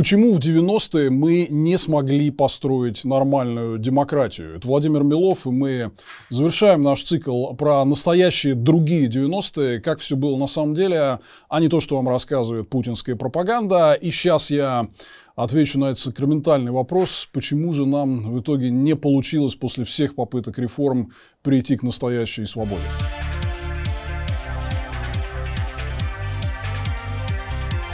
Почему в 90-е мы не смогли построить нормальную демократию? Это Владимир Милов, и мы завершаем наш цикл про настоящие другие 90-е, как все было на самом деле, а не то, что вам рассказывает путинская пропаганда. И сейчас я отвечу на этот сакраментальный вопрос, почему же нам в итоге не получилось после всех попыток реформ прийти к настоящей свободе.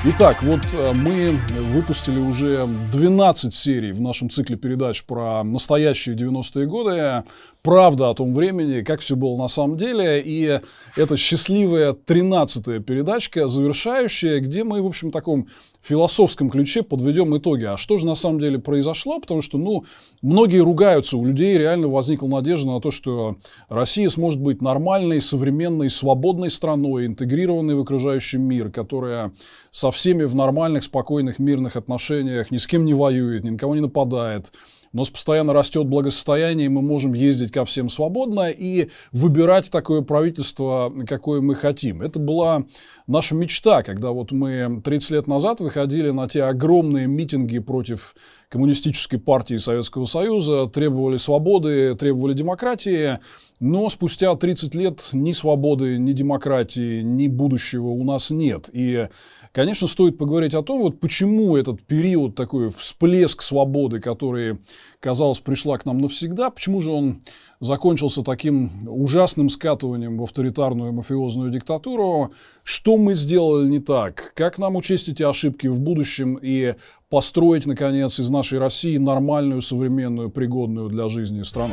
Итак, вот э, мы выпустили уже 12 серий в нашем цикле передач про настоящие 90-е годы правда о том времени, как все было на самом деле. И это счастливая тринадцатая передачка, завершающая, где мы, в общем, в таком философском ключе подведем итоги. А что же на самом деле произошло? Потому что, ну, многие ругаются, у людей реально возникла надежда на то, что Россия сможет быть нормальной, современной, свободной страной, интегрированной в окружающий мир, которая со всеми в нормальных, спокойных, мирных отношениях ни с кем не воюет, ни на кого не нападает, у нас постоянно растет благосостояние, мы можем ездить ко всем свободно и выбирать такое правительство, какое мы хотим. Это была наша мечта, когда вот мы 30 лет назад выходили на те огромные митинги против коммунистической партии Советского Союза, требовали свободы, требовали демократии, но спустя 30 лет ни свободы, ни демократии, ни будущего у нас нет. И Конечно, стоит поговорить о том, вот почему этот период, такой всплеск свободы, который, казалось, пришла к нам навсегда, почему же он закончился таким ужасным скатыванием в авторитарную мафиозную диктатуру, что мы сделали не так, как нам учесть эти ошибки в будущем и построить, наконец, из нашей России нормальную, современную, пригодную для жизни страну.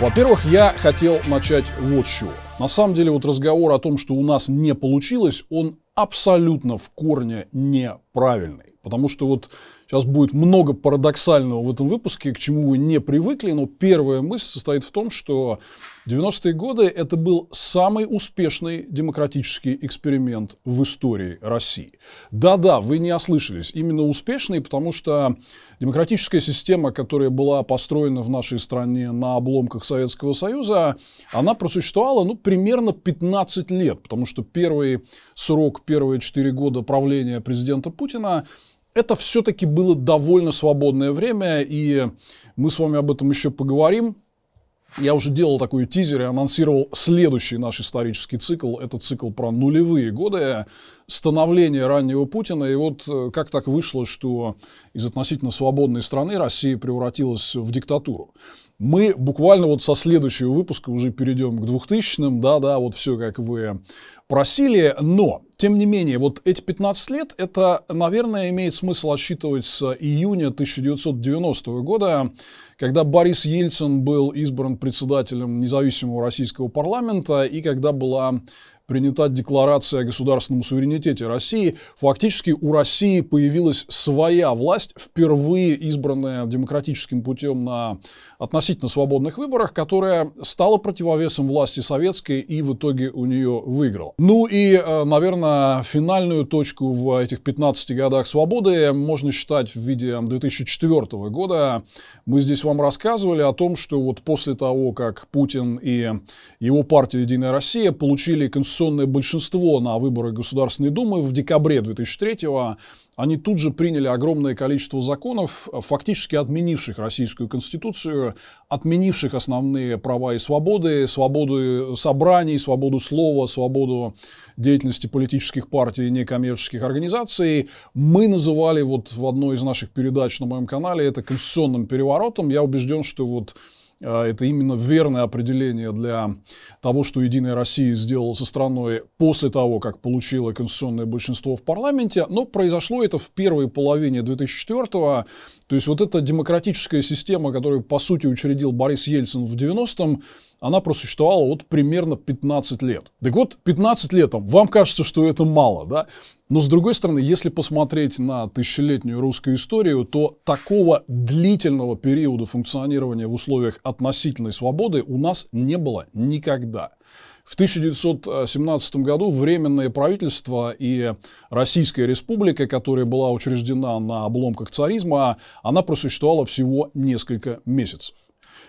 Во-первых, я хотел начать вот с чего. На самом деле вот разговор о том, что у нас не получилось, он абсолютно в корне неправильный. Потому что вот Сейчас будет много парадоксального в этом выпуске, к чему вы не привыкли, но первая мысль состоит в том, что 90-е годы это был самый успешный демократический эксперимент в истории России. Да-да, вы не ослышались, именно успешный, потому что демократическая система, которая была построена в нашей стране на обломках Советского Союза, она просуществовала ну, примерно 15 лет, потому что первый срок, первые 4 года правления президента Путина – это все-таки было довольно свободное время, и мы с вами об этом еще поговорим. Я уже делал такой тизер и анонсировал следующий наш исторический цикл. Это цикл про нулевые годы, становление раннего Путина. И вот э, как так вышло, что из относительно свободной страны Россия превратилась в диктатуру. Мы буквально вот со следующего выпуска уже перейдем к 2000-м. Да-да, вот все, как вы просили. Но тем не менее, вот эти 15 лет, это, наверное, имеет смысл отсчитывать с июня 1990 года, когда Борис Ельцин был избран председателем независимого российского парламента и когда была принята декларация о государственном суверенитете России, фактически у России появилась своя власть, впервые избранная демократическим путем на относительно свободных выборах, которая стала противовесом власти советской и в итоге у нее выиграла. Ну и, э, наверное, финальную точку в этих 15 годах свободы можно считать в виде 2004 года. Мы здесь вам рассказывали о том, что вот после того, как Путин и его партия «Единая Россия» получили конституцию конституционное большинство на выборы Государственной Думы в декабре 2003-го, они тут же приняли огромное количество законов, фактически отменивших Российскую Конституцию, отменивших основные права и свободы, свободу собраний, свободу слова, свободу деятельности политических партий и некоммерческих организаций. Мы называли вот в одной из наших передач на моем канале это конституционным переворотом. Я убежден, что вот а, это именно верное определение для того, что «Единая Россия» сделала со страной после того, как получила конституционное большинство в парламенте. Но произошло это в первой половине 2004-го. То есть вот эта демократическая система, которую, по сути, учредил Борис Ельцин в 90-м, она просуществовала вот примерно 15 лет. Так вот, 15 лет, вам кажется, что это мало, да? Но, с другой стороны, если посмотреть на тысячелетнюю русскую историю, то такого длительного периода функционирования в условиях относительной свободы у нас не было никогда. В 1917 году Временное правительство и Российская Республика, которая была учреждена на обломках царизма, она просуществовала всего несколько месяцев.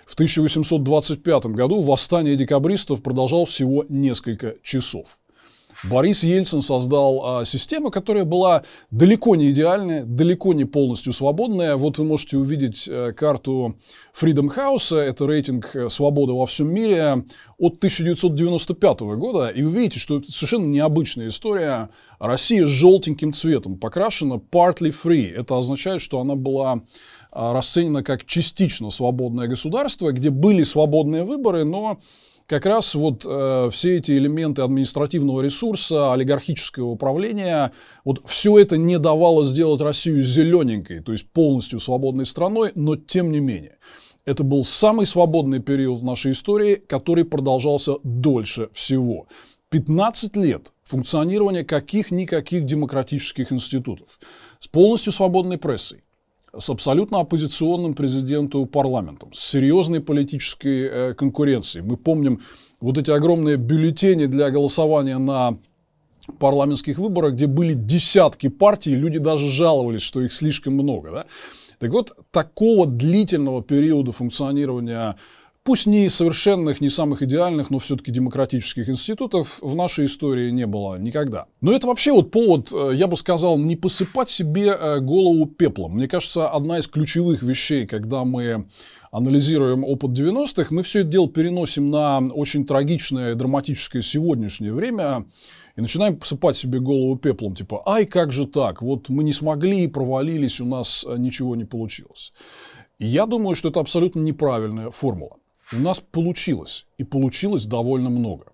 В 1825 году восстание декабристов продолжало всего несколько часов. Борис Ельцин создал а, систему, которая была далеко не идеальная, далеко не полностью свободная. Вот вы можете увидеть а, карту Freedom House, это рейтинг э, свободы во всем мире от 1995 года. И вы видите, что это совершенно необычная история. Россия с желтеньким цветом покрашена partly free. Это означает, что она была а, расценена как частично свободное государство, где были свободные выборы, но как раз вот э, все эти элементы административного ресурса, олигархического управления, вот все это не давало сделать Россию зелененькой, то есть полностью свободной страной, но тем не менее. Это был самый свободный период в нашей истории, который продолжался дольше всего. 15 лет функционирования каких-никаких демократических институтов с полностью свободной прессой, с абсолютно оппозиционным президенту парламентом, с серьезной политической э, конкуренцией. Мы помним вот эти огромные бюллетени для голосования на парламентских выборах, где были десятки партий, и люди даже жаловались, что их слишком много. Да? Так вот, такого длительного периода функционирования пусть не совершенных, не самых идеальных, но все-таки демократических институтов в нашей истории не было никогда. Но это вообще вот повод, э, я бы сказал, не посыпать себе э, голову пеплом. Мне кажется, одна из ключевых вещей, когда мы анализируем опыт 90-х, мы все это дело переносим на очень трагичное, драматическое сегодняшнее время и начинаем посыпать себе голову пеплом, типа, ай, как же так, вот мы не смогли, провалились, у нас э, ничего не получилось. Я думаю, что это абсолютно неправильная формула у нас получилось, и получилось довольно много.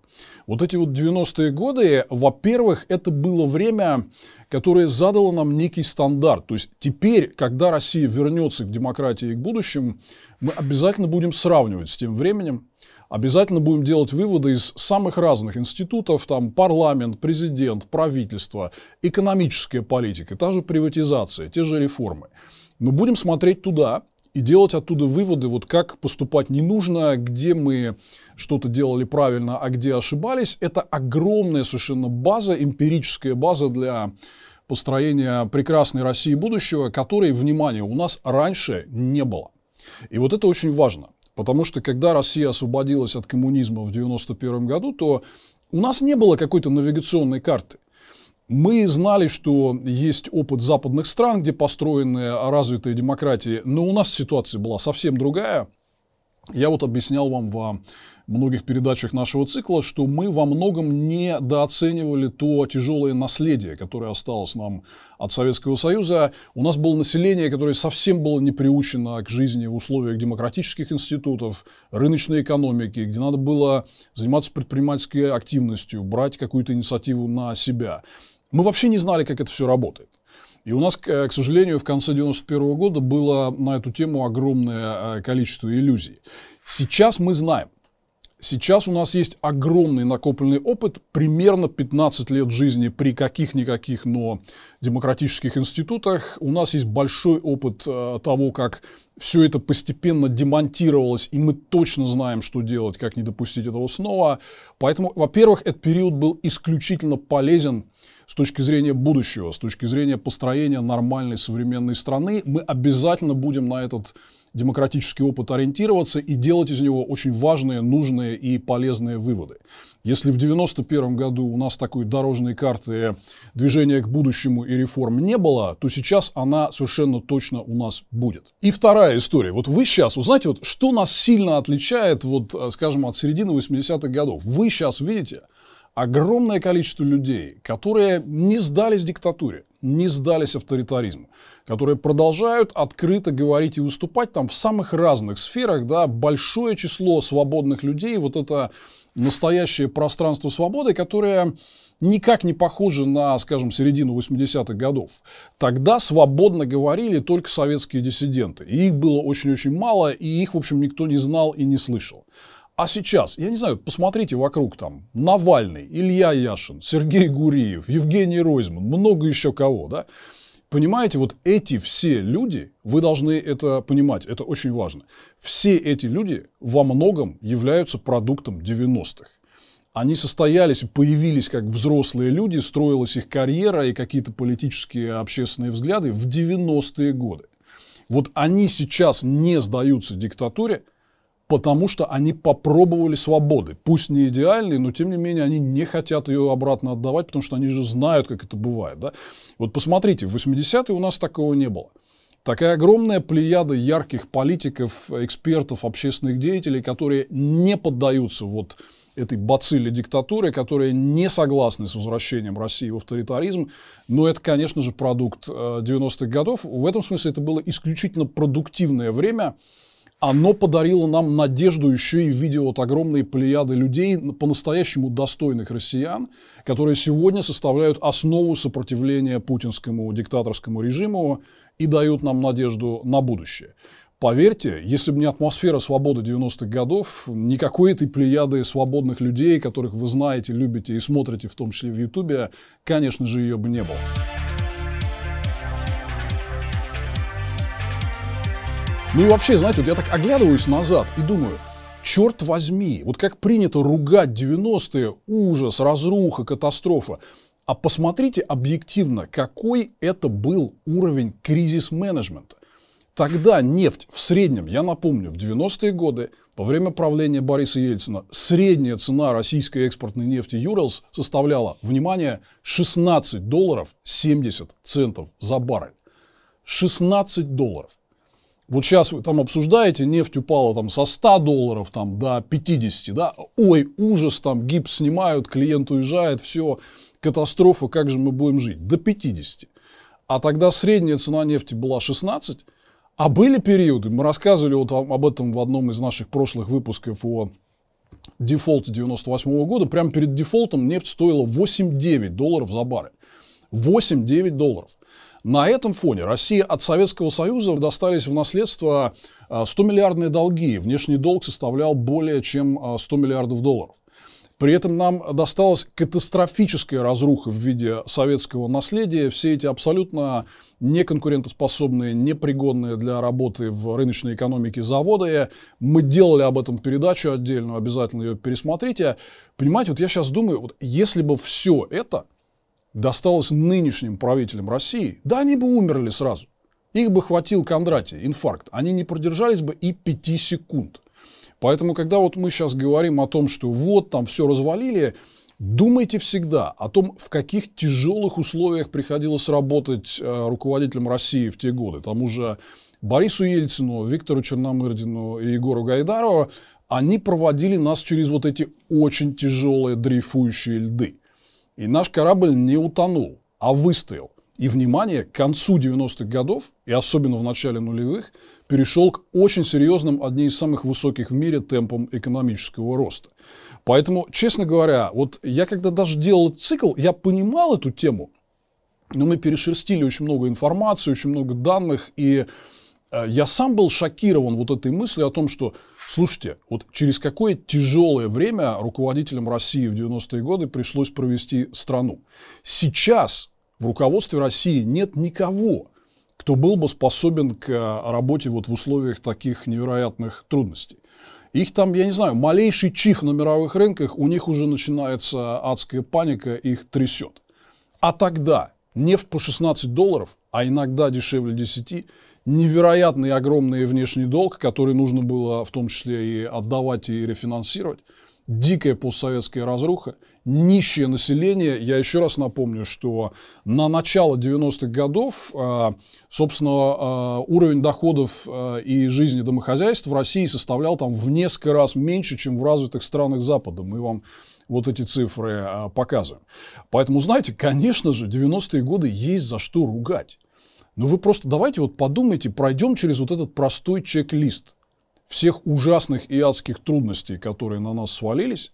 Вот эти вот 90-е годы, во-первых, это было время, которое задало нам некий стандарт. То есть теперь, когда Россия вернется к демократии и к будущему, мы обязательно будем сравнивать с тем временем, обязательно будем делать выводы из самых разных институтов, там парламент, президент, правительство, экономическая политика, та же приватизация, те же реформы. Мы будем смотреть туда, и делать оттуда выводы, вот как поступать не нужно, где мы что-то делали правильно, а где ошибались. Это огромная совершенно база, эмпирическая база для построения прекрасной России будущего, которой, внимание, у нас раньше не было. И вот это очень важно, потому что когда Россия освободилась от коммунизма в 1991 году, то у нас не было какой-то навигационной карты. Мы знали, что есть опыт западных стран, где построены развитые демократии, но у нас ситуация была совсем другая. Я вот объяснял вам во многих передачах нашего цикла, что мы во многом недооценивали то тяжелое наследие, которое осталось нам от Советского Союза. У нас было население, которое совсем было не приучено к жизни в условиях демократических институтов, рыночной экономики, где надо было заниматься предпринимательской активностью, брать какую-то инициативу на себя. Мы вообще не знали, как это все работает. И у нас, к э, сожалению, в конце 91 года было на эту тему огромное э, количество иллюзий. Сейчас мы знаем. Сейчас у нас есть огромный накопленный опыт, примерно 15 лет жизни при каких-никаких, но демократических институтах. У нас есть большой опыт э, того, как все это постепенно демонтировалось, и мы точно знаем, что делать, как не допустить этого снова. Поэтому, во-первых, этот период был исключительно полезен с точки зрения будущего, с точки зрения построения нормальной современной страны, мы обязательно будем на этот демократический опыт ориентироваться и делать из него очень важные, нужные и полезные выводы. Если в 1991 году у нас такой дорожной карты движения к будущему и реформ не было, то сейчас она совершенно точно у нас будет. И вторая история. Вот вы сейчас, вот знаете, вот, что нас сильно отличает, вот, э, скажем, от середины 80-х годов? Вы сейчас видите – огромное количество людей, которые не сдались диктатуре, не сдались авторитаризму, которые продолжают открыто говорить и выступать там в самых разных сферах, да, большое число свободных людей, вот это настоящее пространство свободы, которое никак не похоже на, скажем, середину 80-х годов. Тогда свободно говорили только советские диссиденты, и их было очень-очень мало, и их, в общем, никто не знал и не слышал. А сейчас, я не знаю, посмотрите вокруг там, Навальный, Илья Яшин, Сергей Гуриев, Евгений Ройзман, много еще кого, да? Понимаете, вот эти все люди, вы должны это понимать, это очень важно, все эти люди во многом являются продуктом 90-х. Они состоялись, появились как взрослые люди, строилась их карьера и какие-то политические общественные взгляды в 90-е годы. Вот они сейчас не сдаются диктатуре, потому что они попробовали свободы. Пусть не идеальные, но тем не менее они не хотят ее обратно отдавать, потому что они же знают, как это бывает. Да? Вот посмотрите, в 80-е у нас такого не было. Такая огромная плеяда ярких политиков, экспертов, общественных деятелей, которые не поддаются вот этой бацилле диктатуры, которые не согласны с возвращением России в авторитаризм. Но это, конечно же, продукт 90-х э, годов. В этом смысле это было исключительно продуктивное время – оно подарило нам надежду еще и в виде вот огромной плеяды людей, по-настоящему достойных россиян, которые сегодня составляют основу сопротивления путинскому диктаторскому режиму и дают нам надежду на будущее. Поверьте, если бы не атмосфера свободы 90-х годов, никакой этой плеяды свободных людей, которых вы знаете, любите и смотрите, в том числе в Ютубе, конечно же, ее бы не было. Ну и вообще, знаете, вот я так оглядываюсь назад и думаю, черт возьми, вот как принято ругать 90-е, ужас, разруха, катастрофа. А посмотрите объективно, какой это был уровень кризис-менеджмента. Тогда нефть в среднем, я напомню, в 90-е годы, во время правления Бориса Ельцина, средняя цена российской экспортной нефти Юралс составляла, внимание, 16 долларов 70 центов за баррель. 16 долларов вот сейчас вы там обсуждаете, нефть упала там со 100 долларов там, до 50, да, ой, ужас, там гипс снимают, клиент уезжает, все, катастрофа, как же мы будем жить? До 50. А тогда средняя цена нефти была 16, а были периоды, мы рассказывали вот об этом в одном из наших прошлых выпусков о дефолте 98 -го года, прямо перед дефолтом нефть стоила 8-9 долларов за баррель. 8-9 долларов. На этом фоне России от Советского Союза достались в наследство 100-миллиардные а, долги. Внешний долг составлял более чем 100 а, миллиардов долларов. При этом нам досталась катастрофическая разруха в виде советского наследия. Все эти абсолютно неконкурентоспособные, непригодные для работы в рыночной экономике заводы. Мы делали об этом передачу отдельную, обязательно ее пересмотрите. Понимаете, вот я сейчас думаю, вот если бы все это досталось нынешним правителям России, да они бы умерли сразу. Их бы хватил Кондратий, инфаркт. Они не продержались бы и пяти секунд. Поэтому, когда вот мы сейчас говорим о том, что вот там все развалили, думайте всегда о том, в каких тяжелых условиях приходилось работать э, руководителям России в те годы. Там уже Борису Ельцину, Виктору Черномырдину и Егору Гайдарову, они проводили нас через вот эти очень тяжелые дрейфующие льды. И наш корабль не утонул, а выстоял. И, внимание, к концу 90-х годов, и особенно в начале нулевых, перешел к очень серьезным, одни из самых высоких в мире темпам экономического роста. Поэтому, честно говоря, вот я когда даже делал цикл, я понимал эту тему, но мы перешерстили очень много информации, очень много данных, и Э, я сам был шокирован вот этой мыслью о том, что, слушайте, вот через какое тяжелое время руководителям России в 90-е годы пришлось провести страну. Сейчас в руководстве России нет никого, кто был бы способен к э, работе вот в условиях таких невероятных трудностей. Их там, я не знаю, малейший чих на мировых рынках, у них уже начинается адская паника, их трясет. А тогда нефть по 16 долларов, а иногда дешевле 10, невероятный огромный внешний долг, который нужно было в том числе и отдавать, и рефинансировать. Дикая постсоветская разруха, нищее население. Я еще раз напомню, что на начало 90-х годов, э, собственно, э, уровень доходов э, и жизни домохозяйств в России составлял там в несколько раз меньше, чем в развитых странах Запада. Мы вам вот эти цифры показываем. Поэтому, знаете, конечно же, 90-е годы есть за что ругать. Но ну, вы просто давайте вот подумайте, пройдем через вот этот простой чек-лист всех ужасных и адских трудностей, которые на нас свалились,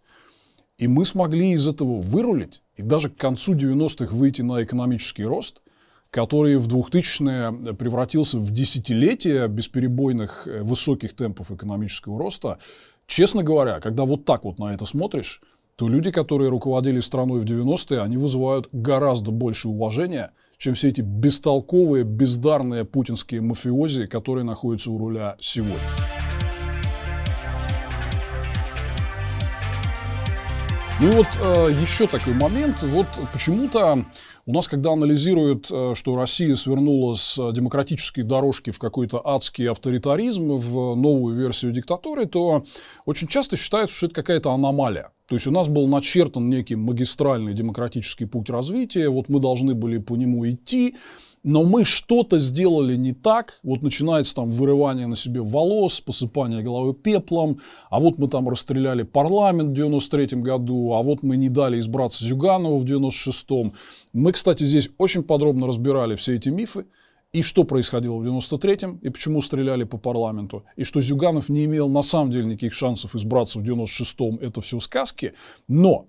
и мы смогли из этого вырулить и даже к концу 90-х выйти на экономический рост, который в 2000-е э, превратился в десятилетие бесперебойных э, высоких темпов экономического роста. Честно говоря, когда вот так вот на это смотришь, то люди, которые руководили страной в 90-е, они вызывают гораздо больше уважения – чем все эти бестолковые, бездарные путинские мафиози, которые находятся у руля сегодня. Ну и вот э, еще такой момент. Вот почему-то у нас, когда анализируют, э, что Россия свернула с э, демократической дорожки в какой-то адский авторитаризм, в э, новую версию диктатуры, то очень часто считается, что это какая-то аномалия. То есть у нас был начертан некий магистральный демократический путь развития, вот мы должны были по нему идти, но мы что-то сделали не так, вот начинается там вырывание на себе волос, посыпание головы пеплом, а вот мы там расстреляли парламент в 93 году, а вот мы не дали избраться Зюганову в 96-м. Мы, кстати, здесь очень подробно разбирали все эти мифы, и что происходило в 93-м, и почему стреляли по парламенту, и что Зюганов не имел на самом деле никаких шансов избраться в 96-м, это все сказки, но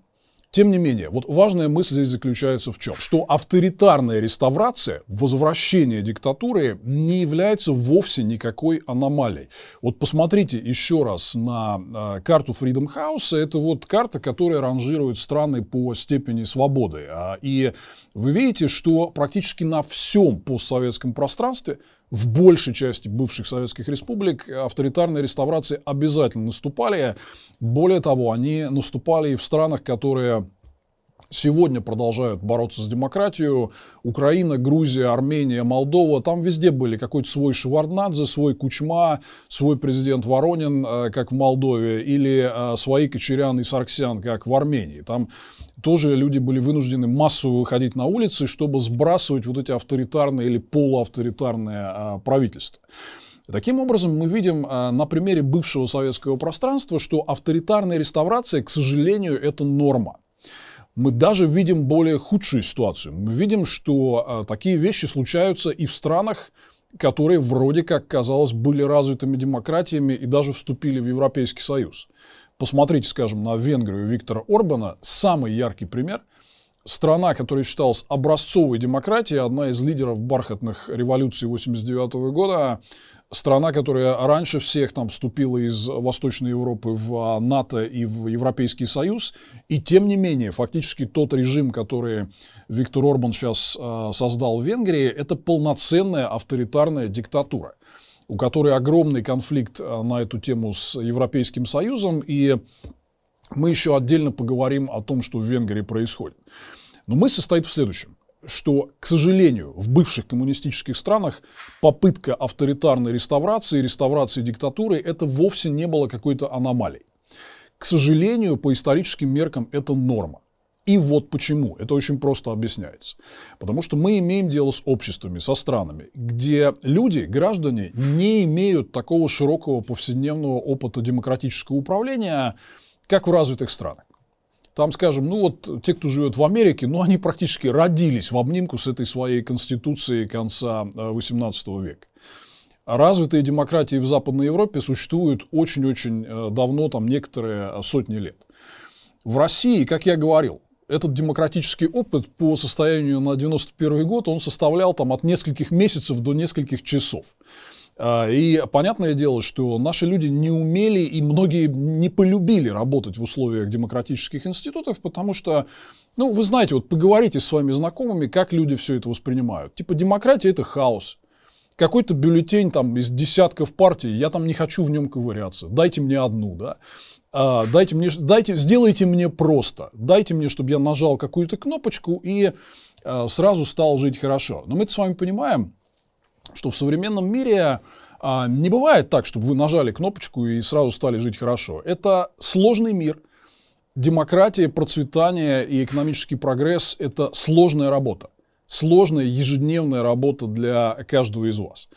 тем не менее, вот важная мысль здесь заключается в чем? Что авторитарная реставрация, возвращение диктатуры не является вовсе никакой аномалией. Вот посмотрите еще раз на э, карту Freedom House. Это вот карта, которая ранжирует страны по степени свободы. А, и вы видите, что практически на всем постсоветском пространстве, в большей части бывших советских республик, авторитарные реставрации обязательно наступали. Более того, они наступали и в странах, которые сегодня продолжают бороться с демократией Украина, Грузия, Армения, Молдова, там везде были какой-то свой Шеварднадзе, свой Кучма, свой президент Воронин, э, как в Молдове, или э, свои Кочерян и Сарксян, как в Армении. Там тоже люди были вынуждены массово выходить на улицы, чтобы сбрасывать вот эти авторитарные или полуавторитарные э, правительства. Таким образом, мы видим на примере бывшего советского пространства, что авторитарная реставрация, к сожалению, это норма мы даже видим более худшую ситуацию. Мы видим, что а, такие вещи случаются и в странах, которые вроде как, казалось, были развитыми демократиями и даже вступили в Европейский Союз. Посмотрите, скажем, на Венгрию Виктора Орбана, самый яркий пример. Страна, которая считалась образцовой демократией, одна из лидеров бархатных революций 89 года, страна, которая раньше всех там вступила из Восточной Европы в а, НАТО и в Европейский Союз, и тем не менее фактически тот режим, который Виктор Орбан сейчас а, создал в Венгрии, это полноценная авторитарная диктатура, у которой огромный конфликт а, на эту тему с Европейским Союзом, и мы еще отдельно поговорим о том, что в Венгрии происходит. Но мысль состоит в следующем что, к сожалению, в бывших коммунистических странах попытка авторитарной реставрации, реставрации диктатуры, это вовсе не было какой-то аномалией. К сожалению, по историческим меркам это норма. И вот почему. Это очень просто объясняется. Потому что мы имеем дело с обществами, со странами, где люди, граждане, не имеют такого широкого повседневного опыта демократического управления, как в развитых странах там, скажем, ну вот те, кто живет в Америке, ну они практически родились в обнимку с этой своей конституцией конца XVIII э, века. А развитые демократии в Западной Европе существуют очень-очень э, давно, там некоторые э, сотни лет. В России, как я говорил, этот демократический опыт по состоянию на 91 год, он составлял там от нескольких месяцев до нескольких часов. А, и понятное дело, что наши люди не умели и многие не полюбили работать в условиях демократических институтов, потому что, ну, вы знаете, вот поговорите с своими знакомыми, как люди все это воспринимают. Типа демократия – это хаос какой-то бюллетень там из десятков партий, я там не хочу в нем ковыряться, дайте мне одну, да, а, дайте мне, дайте, сделайте мне просто, дайте мне, чтобы я нажал какую-то кнопочку и а, сразу стал жить хорошо. Но мы это с вами понимаем, что в современном мире а, не бывает так, чтобы вы нажали кнопочку и сразу стали жить хорошо. Это сложный мир. Демократия, процветание и экономический прогресс – это сложная работа. Сложная ежедневная работа для каждого из вас.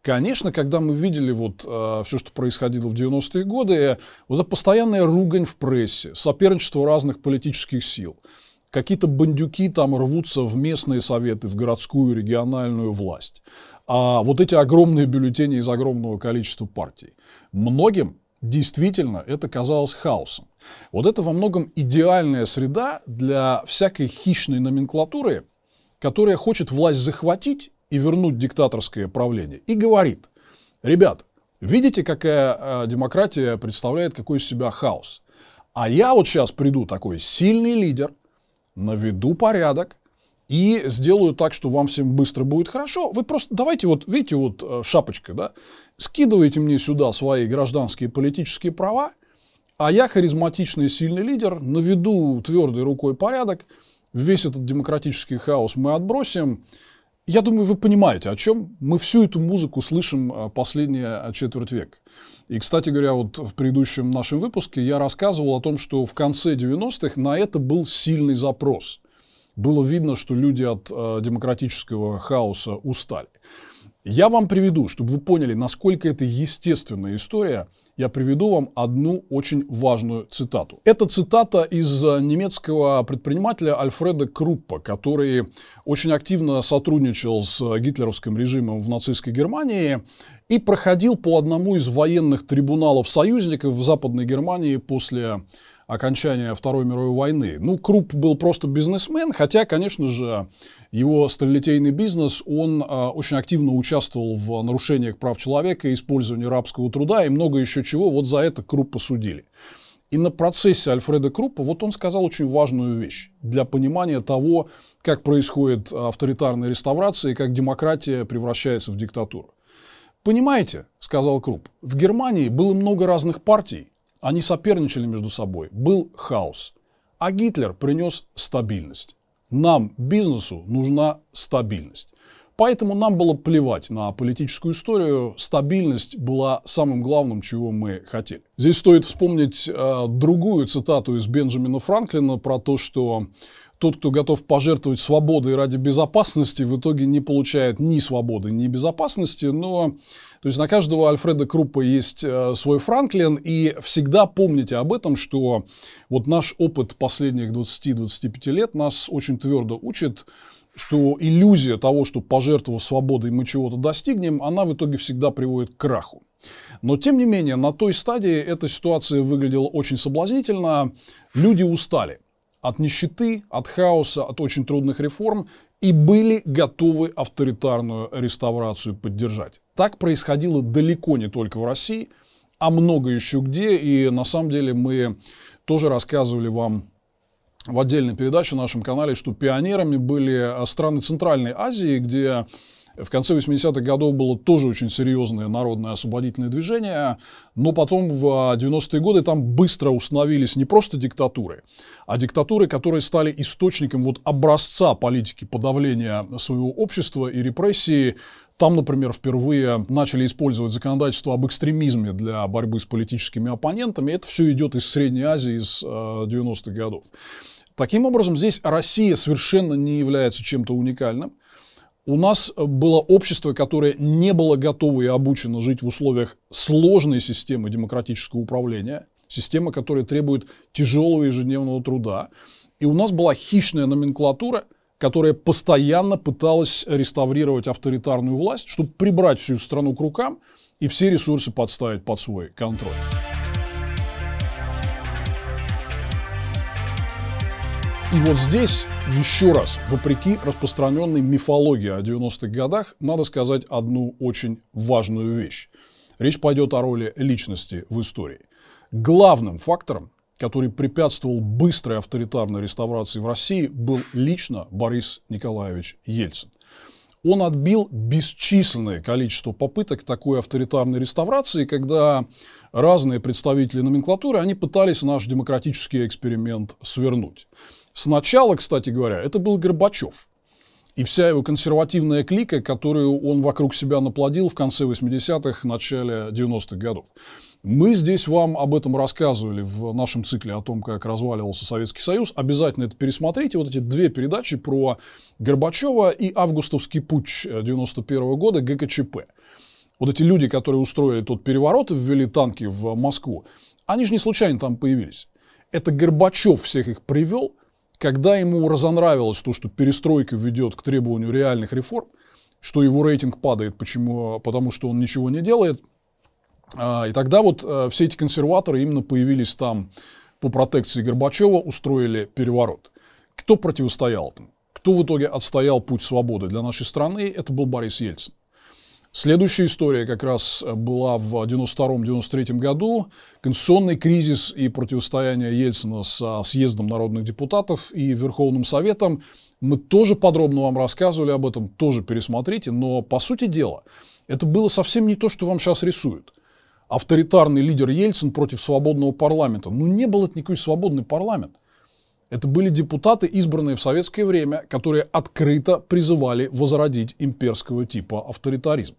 Конечно, когда мы видели вот э, а, все, что происходило в 90-е годы, вот это постоянная ругань в прессе, соперничество разных политических сил. Какие-то бандюки там рвутся в местные советы, в городскую, региональную власть а, вот эти огромные бюллетени из огромного количества партий. Многим действительно это казалось хаосом. Вот это во многом идеальная среда для всякой хищной номенклатуры, которая хочет власть захватить и вернуть диктаторское правление. И говорит, ребят, видите, какая э, демократия представляет какой из себя хаос. А я вот сейчас приду такой сильный лидер, наведу порядок, и сделаю так, что вам всем быстро будет хорошо. Вы просто давайте вот, видите, вот э, шапочка, да, скидываете мне сюда свои гражданские политические права, а я харизматичный сильный лидер, наведу твердой рукой порядок, весь этот демократический хаос мы отбросим. Я думаю, вы понимаете, о чем мы всю эту музыку слышим э, последние э, четверть века. И, кстати говоря, вот в предыдущем нашем выпуске я рассказывал о том, что в конце 90-х на это был сильный запрос – было видно, что люди от э, демократического хаоса устали. Я вам приведу, чтобы вы поняли, насколько это естественная история, я приведу вам одну очень важную цитату. Это цитата из э, немецкого предпринимателя Альфреда Круппа, который очень активно сотрудничал с э, гитлеровским режимом в нацистской Германии и проходил по одному из военных трибуналов союзников в Западной Германии после окончания Второй мировой войны. Ну, Круп был просто бизнесмен, хотя, конечно же, его сталелитейный бизнес, он э, очень активно участвовал в нарушениях прав человека, использовании рабского труда и много еще чего. Вот за это Круп судили. И на процессе Альфреда Круппа вот он сказал очень важную вещь для понимания того, как происходит авторитарная реставрация и как демократия превращается в диктатуру. Понимаете, сказал Круп, в Германии было много разных партий, они соперничали между собой, был хаос. А Гитлер принес стабильность. Нам, бизнесу, нужна стабильность. Поэтому нам было плевать на политическую историю, стабильность была самым главным, чего мы хотели. Здесь стоит вспомнить э, другую цитату из Бенджамина Франклина про то, что тот, кто готов пожертвовать свободой ради безопасности, в итоге не получает ни свободы, ни безопасности, но то есть на каждого Альфреда Круппа есть э, свой Франклин, и всегда помните об этом, что вот наш опыт последних 20-25 лет нас очень твердо учит, что иллюзия того, что пожертвовав свободой мы чего-то достигнем, она в итоге всегда приводит к краху. Но, тем не менее, на той стадии эта ситуация выглядела очень соблазнительно. Люди устали от нищеты, от хаоса, от очень трудных реформ и были готовы авторитарную реставрацию поддержать. Так происходило далеко не только в России, а много еще где. И на самом деле мы тоже рассказывали вам в отдельной передаче на нашем канале, что пионерами были э, страны Центральной Азии, где в конце 80-х годов было тоже очень серьезное народное освободительное движение, но потом в 90-е а, годы там быстро установились не просто диктатуры, а диктатуры, которые стали источником вот образца политики подавления своего общества и репрессии, там, например, впервые начали использовать законодательство об экстремизме для борьбы с политическими оппонентами. Это все идет из Средней Азии, из 90-х а, годов. Таким образом, здесь Россия совершенно не является чем-то уникальным. У нас было общество, которое не было готово и обучено жить в условиях сложной системы демократического управления, система, которая требует тяжелого ежедневного труда. И у нас была хищная номенклатура, которая постоянно пыталась реставрировать авторитарную власть, чтобы прибрать всю страну к рукам и все ресурсы подставить под свой контроль. И вот здесь, еще раз, вопреки распространенной мифологии о 90-х годах, надо сказать одну очень важную вещь. Речь пойдет о роли личности в истории. Главным фактором, который препятствовал быстрой авторитарной реставрации в России, был лично Борис Николаевич Ельцин. Он отбил бесчисленное количество попыток такой авторитарной реставрации, когда разные представители номенклатуры, они пытались наш демократический эксперимент свернуть. Сначала, кстати говоря, это был Горбачев. И вся его консервативная клика, которую он вокруг себя наплодил в конце 80-х, начале 90-х годов. Мы здесь вам об этом рассказывали в нашем цикле о том, как разваливался Советский Союз. Обязательно это пересмотрите. Вот эти две передачи про Горбачева и августовский путь 91 -го года ГКЧП. Вот эти люди, которые устроили тот переворот и ввели танки в Москву, они же не случайно там появились. Это Горбачев всех их привел – когда ему разонравилось то, что перестройка ведет к требованию реальных реформ, что его рейтинг падает, почему? потому что он ничего не делает, а, и тогда вот э, все эти консерваторы именно появились там по протекции Горбачева, устроили переворот. Кто противостоял этому? Кто в итоге отстоял путь свободы для нашей страны? Это был Борис Ельцин. Следующая история как раз э, была в 92-93 году. Конституционный кризис и противостояние Ельцина со съездом народных депутатов и Верховным Советом. Мы тоже подробно вам рассказывали об этом, тоже пересмотрите. Но, по сути дела, это было совсем не то, что вам сейчас рисуют. Авторитарный лидер Ельцин против свободного парламента. Ну, не был это никакой свободный парламент. Это были депутаты, избранные в советское время, которые открыто призывали возродить имперского типа авторитаризма.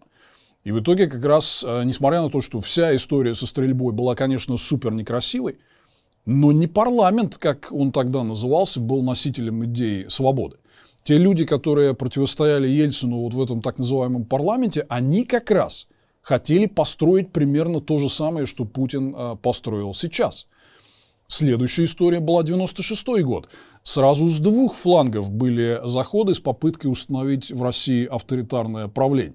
И в итоге как раз, э, несмотря на то, что вся история со стрельбой была, конечно, супер некрасивой, но не парламент, как он тогда назывался, был носителем идеи свободы. Те люди, которые противостояли Ельцину вот в этом так называемом парламенте, они как раз хотели построить примерно то же самое, что Путин э, построил сейчас – Следующая история была 96 год. Сразу с двух флангов были заходы с попыткой установить в России авторитарное правление.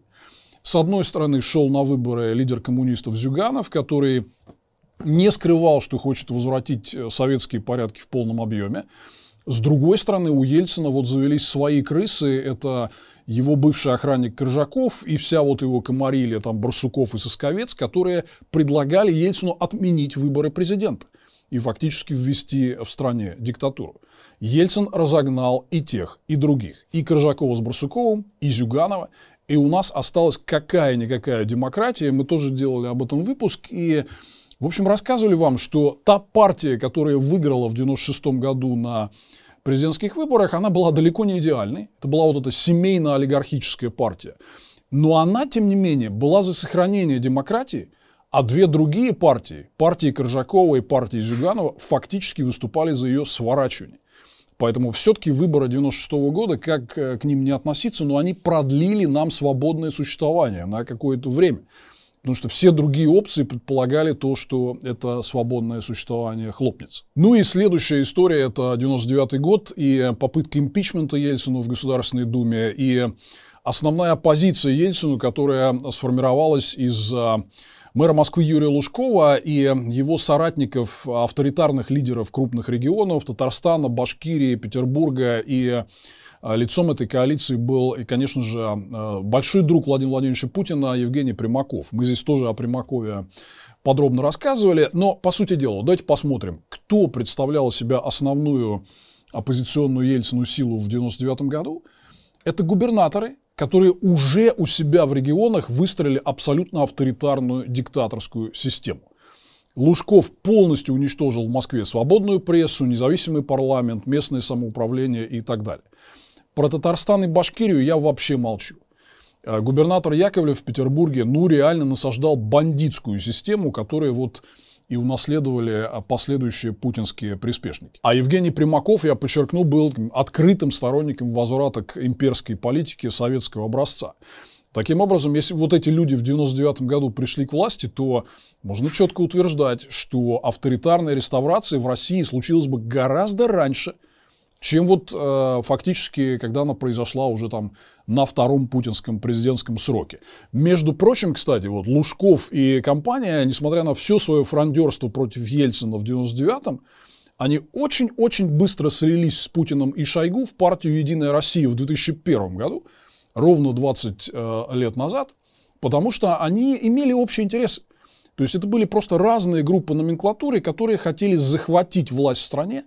С одной стороны, шел на выборы лидер коммунистов Зюганов, который не скрывал, что хочет возвратить э, советские порядки в полном объеме. С другой стороны, у Ельцина вот завелись свои крысы. Это его бывший охранник Крыжаков и вся вот его комарилия там, Барсуков и Сосковец, которые предлагали Ельцину отменить выборы президента и фактически ввести в стране диктатуру. Ельцин разогнал и тех, и других. И Крыжакова с Барсуковым, и Зюганова, и у нас осталась какая-никакая демократия. Мы тоже делали об этом выпуск. И, в общем, рассказывали вам, что та партия, которая выиграла в 96 году на президентских выборах, она была далеко не идеальной. Это была вот эта семейно-олигархическая партия. Но она, тем не менее, была за сохранение демократии, а две другие партии, партии Коржакова и партии Зюганова, фактически выступали за ее сворачивание. Поэтому все-таки выборы 96 года, как э, к ним не относиться, но они продлили нам свободное существование на какое-то время. Потому что все другие опции предполагали то, что это свободное существование хлопнется. Ну и следующая история – это 99 год и попытка импичмента Ельцину в Государственной Думе. И основная оппозиция Ельцину, которая сформировалась из а, мэра Москвы Юрия Лужкова и его соратников, авторитарных лидеров крупных регионов Татарстана, Башкирии, Петербурга. И э, лицом этой коалиции был, и, конечно же, э, большой друг Владимира Владимировича Путина Евгений Примаков. Мы здесь тоже о Примакове подробно рассказывали. Но, по сути дела, давайте посмотрим, кто представлял себя основную оппозиционную Ельцину силу в 1999 году. Это губернаторы которые уже у себя в регионах выстроили абсолютно авторитарную диктаторскую систему. Лужков полностью уничтожил в Москве свободную прессу, независимый парламент, местное самоуправление и так далее. Про Татарстан и Башкирию я вообще молчу. А губернатор Яковлев в Петербурге, ну, реально насаждал бандитскую систему, которая вот и унаследовали а, последующие путинские приспешники. А Евгений Примаков, я подчеркну, был открытым сторонником возврата к имперской политике советского образца. Таким образом, если вот эти люди в 99 году пришли к власти, то можно четко утверждать, что авторитарная реставрация в России случилась бы гораздо раньше, чем вот э, фактически, когда она произошла уже там на втором путинском президентском сроке. Между прочим, кстати, вот Лужков и компания, несмотря на все свое франдерство против Ельцина в 99-м, они очень-очень быстро слились с Путиным и Шойгу в партию «Единая Россия» в 2001 году, ровно 20 э, лет назад, потому что они имели общий интерес. То есть это были просто разные группы номенклатуры, которые хотели захватить власть в стране,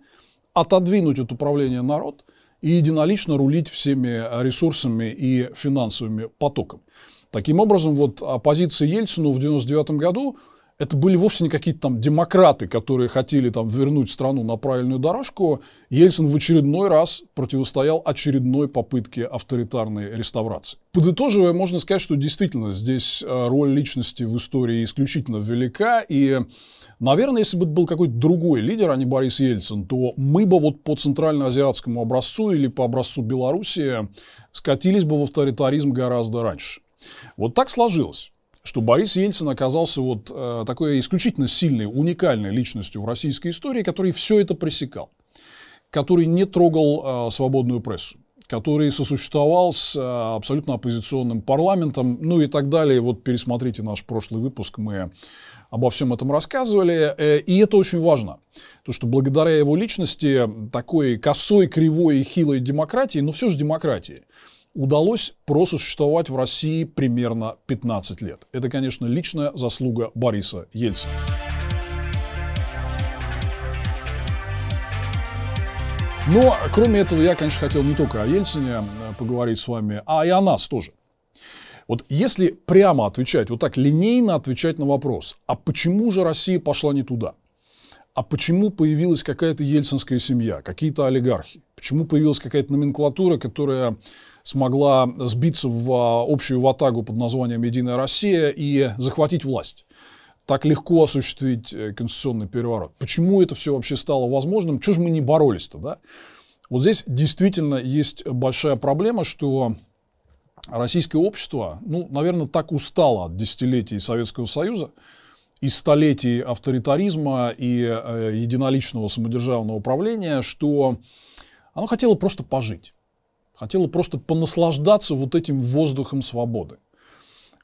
отодвинуть от управления народ – и единолично рулить всеми ресурсами и финансовыми потоками. Таким образом, вот оппозиция Ельцину в 1999 году это были вовсе не какие-то там демократы, которые хотели там вернуть страну на правильную дорожку. Ельцин в очередной раз противостоял очередной попытке авторитарной реставрации. Подытоживая, можно сказать, что действительно здесь э, роль личности в истории исключительно велика, и Наверное, если бы был какой-то другой лидер, а не Борис Ельцин, то мы бы вот по центральноазиатскому образцу или по образцу Белоруссии скатились бы в авторитаризм гораздо раньше. Вот так сложилось что Борис Ельцин оказался вот э, такой исключительно сильной, уникальной личностью в российской истории, который все это пресекал, который не трогал э, свободную прессу, который сосуществовал с э, абсолютно оппозиционным парламентом, ну и так далее. Вот пересмотрите наш прошлый выпуск, мы обо всем этом рассказывали. Э, и это очень важно. То, что благодаря его личности, такой косой, кривой и хилой демократии, но все же демократии, удалось просуществовать в России примерно 15 лет. Это, конечно, личная заслуга Бориса Ельцина. Но, кроме этого, я, конечно, хотел не только о Ельцине э, поговорить с вами, а и о нас тоже. Вот если прямо отвечать, вот так линейно отвечать на вопрос, а почему же Россия пошла не туда? А почему появилась какая-то ельцинская семья, какие-то олигархи? Почему появилась какая-то номенклатура, которая смогла сбиться в а, общую ватагу под названием «Единая Россия» и захватить власть? так легко осуществить э, конституционный переворот? Почему это все вообще стало возможным? Чего же мы не боролись-то, да? Вот здесь действительно есть большая проблема, что российское общество, ну, наверное, так устало от десятилетий Советского Союза, и столетий авторитаризма и э, единоличного самодержавного управления, что оно хотело просто пожить, хотело просто понаслаждаться вот этим воздухом свободы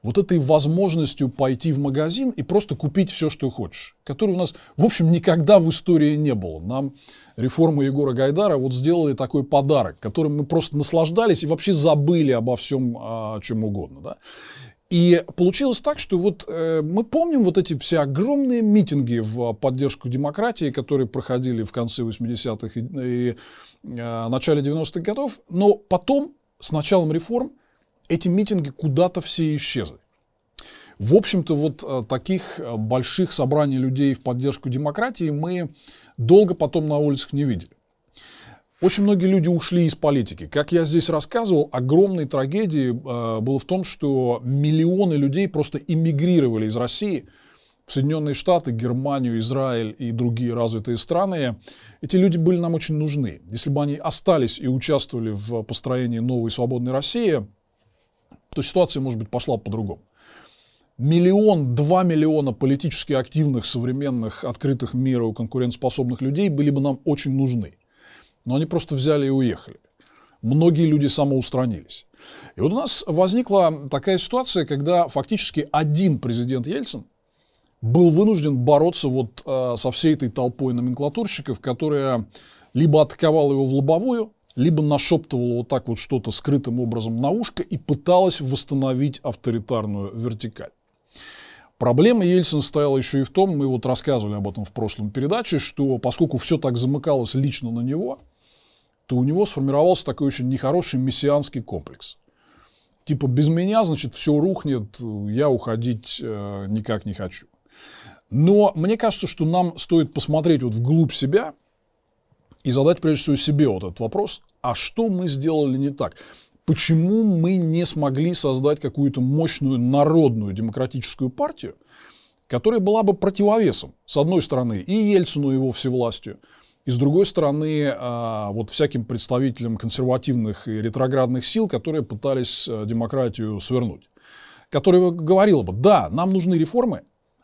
вот этой возможностью пойти в магазин и просто купить все, что хочешь, которой у нас, в общем, никогда в истории не было. Нам реформа Егора Гайдара вот сделали такой подарок, которым мы просто наслаждались и вообще забыли обо всем, о а, чем угодно. Да? И получилось так, что вот э, мы помним вот эти все огромные митинги в поддержку демократии, которые проходили в конце 80-х и, и э, начале 90-х годов, но потом с началом реформ эти митинги куда-то все исчезли. В общем-то, вот э, таких э, больших собраний людей в поддержку демократии мы долго потом на улицах не видели. Очень многие люди ушли из политики. Как я здесь рассказывал, огромной трагедией э, было в том, что миллионы людей просто эмигрировали из России в Соединенные Штаты, Германию, Израиль и другие развитые страны. Эти люди были нам очень нужны. Если бы они остались и участвовали в построении новой свободной России, то ситуация, может быть, пошла по-другому. Миллион, два миллиона политически активных, современных, открытых миру конкурентоспособных людей были бы нам очень нужны. Но они просто взяли и уехали. Многие люди самоустранились. И вот у нас возникла такая ситуация, когда фактически один президент Ельцин был вынужден бороться вот э, со всей этой толпой номенклатурщиков, которая либо атаковала его в лобовую, либо нашептывала вот так вот что-то скрытым образом на ушко и пыталась восстановить авторитарную вертикаль. Проблема Ельцина стояла еще и в том, мы вот рассказывали об этом в прошлом передаче, что поскольку все так замыкалось лично на него, то у него сформировался такой очень нехороший мессианский комплекс. Типа без меня, значит, все рухнет, я уходить э, никак не хочу. Но мне кажется, что нам стоит посмотреть вот вглубь себя и задать прежде всего себе вот этот вопрос, а что мы сделали не так? Почему мы не смогли создать какую-то мощную народную демократическую партию, которая была бы противовесом, с одной стороны, и Ельцину, и его всевластию, и с другой стороны, а, вот всяким представителям консервативных и ретроградных сил, которые пытались э, демократию свернуть, которая говорила бы, да, нам нужны реформы,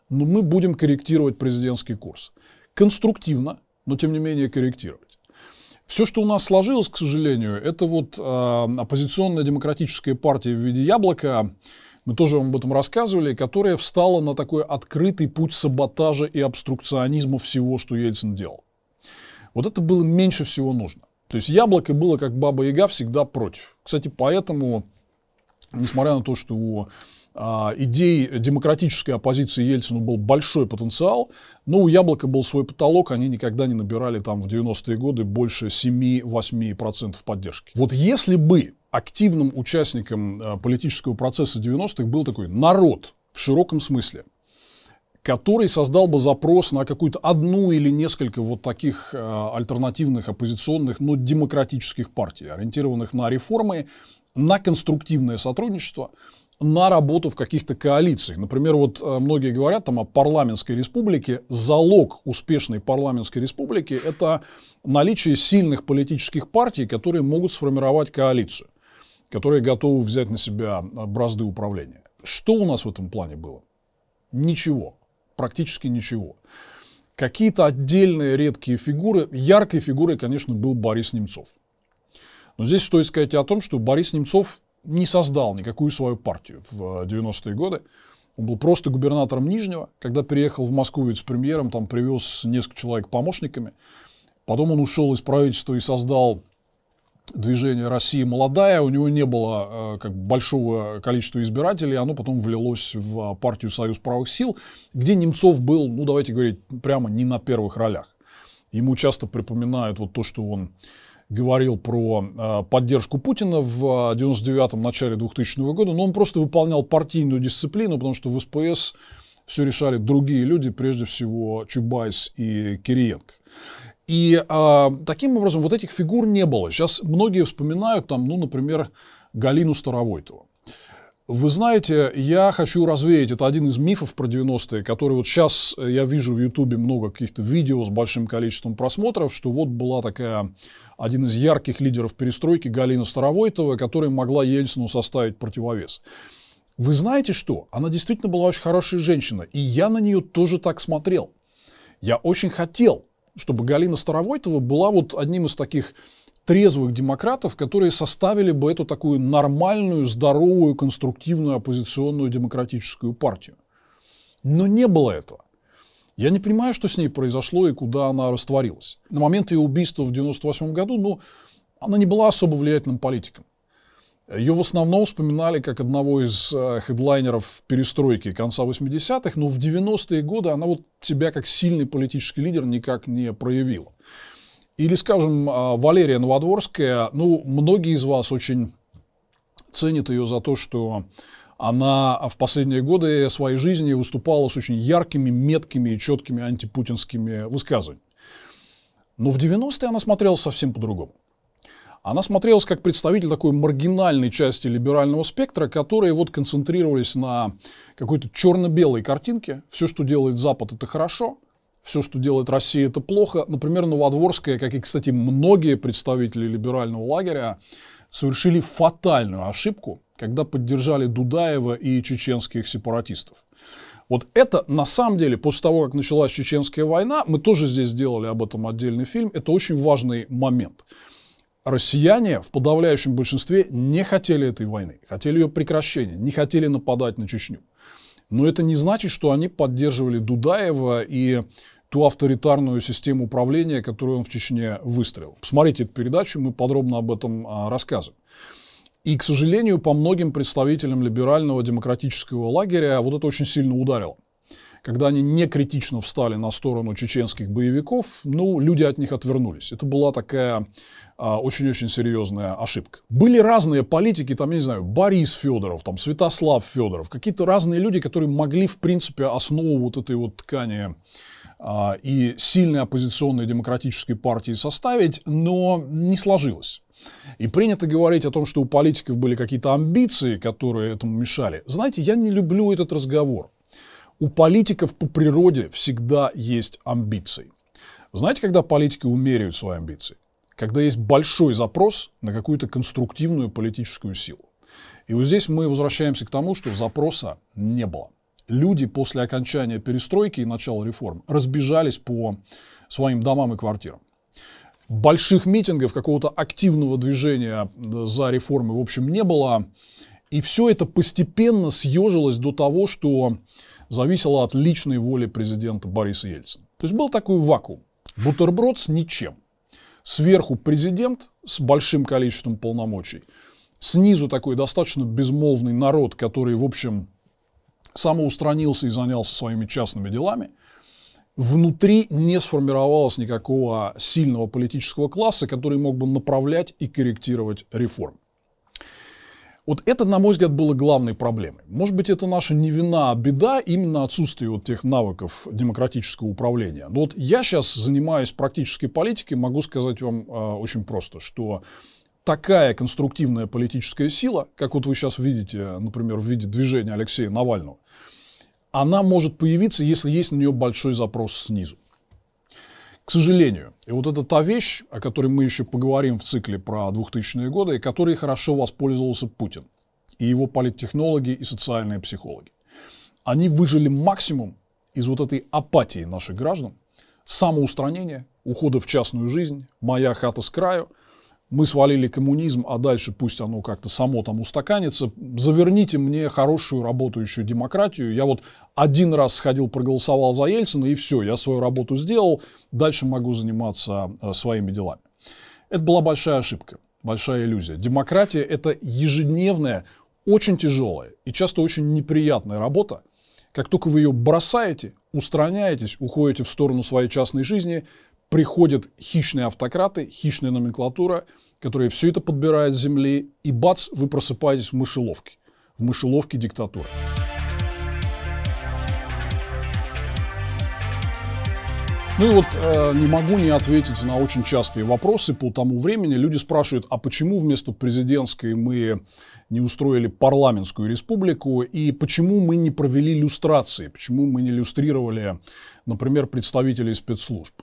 но мы будем корректировать президентский курс. Конструктивно, но тем не менее корректировать. Все, что у нас сложилось, к сожалению, это вот э, оппозиционная демократическая партия в виде яблока, мы тоже вам об этом рассказывали, которая встала на такой открытый путь саботажа и обструкционизма всего, что Ельцин делал. Вот это было меньше всего нужно. То есть яблоко было, как баба-яга, всегда против. Кстати, поэтому, несмотря на то, что у а, идей демократической оппозиции Ельцину был большой потенциал, но ну, у Яблока был свой потолок, они никогда не набирали там в 90-е годы больше 7-8% поддержки. Вот если бы активным участником а, политического процесса 90-х был такой народ в широком смысле, который создал бы запрос на какую-то одну или несколько вот таких а, альтернативных оппозиционных, но демократических партий, ориентированных на реформы, на конструктивное сотрудничество, на работу в каких-то коалициях. Например, вот э, многие говорят там о парламентской республике. Залог успешной парламентской республики – это наличие сильных политических партий, которые могут сформировать коалицию, которые готовы взять на себя э, бразды управления. Что у нас в этом плане было? Ничего. Практически ничего. Какие-то отдельные редкие фигуры. Яркой фигурой, конечно, был Борис Немцов. Но здесь стоит сказать о том, что Борис Немцов не создал никакую свою партию в 90-е э, годы. Он был просто губернатором Нижнего. Когда приехал в Москву вице-премьером, там привез несколько человек помощниками. Потом он ушел из правительства и создал движение «Россия молодая». У него не было э, как, большого количества избирателей. Оно потом влилось в э, партию «Союз правых сил», где Немцов был, ну давайте говорить прямо, не на первых ролях. Ему часто припоминают вот то, что он говорил про э, поддержку Путина в 99-м, э, начале 2000 -го года, но он просто выполнял партийную дисциплину, потому что в СПС все решали другие люди, прежде всего Чубайс и Кириенко. И э, таким образом вот этих фигур не было. Сейчас многие вспоминают там, ну, например, Галину Старовойтову. Вы знаете, я хочу развеять, это один из мифов про 90-е, который вот сейчас э, я вижу в Ютубе много каких-то видео с большим количеством просмотров, что вот была такая один из ярких лидеров перестройки Галина Старовойтова, которая могла Ельцину составить противовес. Вы знаете что? Она действительно была очень хорошая женщина, и я на нее тоже так смотрел. Я очень хотел, чтобы Галина Старовойтова была вот одним из таких трезвых демократов, которые составили бы эту такую нормальную, здоровую, конструктивную оппозиционную демократическую партию. Но не было этого. Я не понимаю, что с ней произошло и куда она растворилась. На момент ее убийства в 1998 году, ну, она не была особо влиятельным политиком. Ее в основном вспоминали как одного из э, хедлайнеров перестройки конца 80-х, но в 90-е годы она вот себя как сильный политический лидер никак не проявила. Или, скажем, э, Валерия Новодворская, ну, многие из вас очень ценят ее за то, что она в последние годы своей жизни выступала с очень яркими, меткими и четкими антипутинскими высказываниями. Но в 90-е она смотрелась совсем по-другому. Она смотрелась как представитель такой маргинальной части либерального спектра, которые вот концентрировались на какой-то черно-белой картинке. Все, что делает Запад, это хорошо. Все, что делает Россия, это плохо. Например, Новодворская, как и, кстати, многие представители либерального лагеря, совершили фатальную ошибку – когда поддержали Дудаева и чеченских сепаратистов. Вот это, на самом деле, после того, как началась чеченская война, мы тоже здесь сделали об этом отдельный фильм, это очень важный момент. Россияне в подавляющем большинстве не хотели этой войны, хотели ее прекращения, не хотели нападать на Чечню. Но это не значит, что они поддерживали Дудаева и ту авторитарную систему управления, которую он в Чечне выстроил. Посмотрите эту передачу, мы подробно об этом а, рассказываем. И, к сожалению, по многим представителям либерального демократического лагеря вот это очень сильно ударило. Когда они не критично встали на сторону чеченских боевиков, ну, люди от них отвернулись. Это была такая а, очень-очень серьезная ошибка. Были разные политики, там, я не знаю, Борис Федоров, там, Святослав Федоров, какие-то разные люди, которые могли, в принципе, основу вот этой вот ткани а, и сильной оппозиционной демократической партии составить, но не сложилось. И принято говорить о том, что у политиков были какие-то амбиции, которые этому мешали. Знаете, я не люблю этот разговор. У политиков по природе всегда есть амбиции. Знаете, когда политики умеряют свои амбиции? Когда есть большой запрос на какую-то конструктивную политическую силу. И вот здесь мы возвращаемся к тому, что запроса не было. Люди после окончания перестройки и начала реформ разбежались по своим домам и квартирам больших митингов, какого-то активного движения э, за реформы, в общем, не было. И все это постепенно съежилось до того, что зависело от личной воли президента Бориса Ельцина. То есть был такой вакуум. Бутерброд с ничем. Сверху президент с большим количеством полномочий. Снизу такой достаточно безмолвный народ, который, в общем, самоустранился и занялся своими частными делами – внутри не сформировалось никакого сильного политического класса, который мог бы направлять и корректировать реформы. Вот это, на мой взгляд, было главной проблемой. Может быть, это наша не вина, а беда, именно отсутствие вот тех навыков демократического управления. Но вот я сейчас занимаюсь практической политикой, могу сказать вам э, очень просто, что такая конструктивная политическая сила, как вот вы сейчас видите, например, в виде движения Алексея Навального, она может появиться, если есть на нее большой запрос снизу. К сожалению. И вот это та вещь, о которой мы еще поговорим в цикле про 2000-е годы, и которой хорошо воспользовался Путин и его политтехнологи и социальные психологи. Они выжили максимум из вот этой апатии наших граждан, самоустранения, ухода в частную жизнь, моя хата с краю – мы свалили коммунизм, а дальше пусть оно как-то само там устаканится, заверните мне хорошую работающую демократию. Я вот один раз сходил, проголосовал за Ельцина, и все, я свою работу сделал, дальше могу заниматься э, своими делами. Это была большая ошибка, большая иллюзия. Демократия – это ежедневная, очень тяжелая и часто очень неприятная работа. Как только вы ее бросаете, устраняетесь, уходите в сторону своей частной жизни – приходят хищные автократы, хищная номенклатура, которые все это подбирают с земли, и бац, вы просыпаетесь в мышеловке. В мышеловке диктатуры. Ну и вот э, не могу не ответить на очень частые вопросы по тому времени. Люди спрашивают, а почему вместо президентской мы не устроили парламентскую республику и почему мы не провели люстрации, почему мы не люстрировали, например, представителей спецслужб.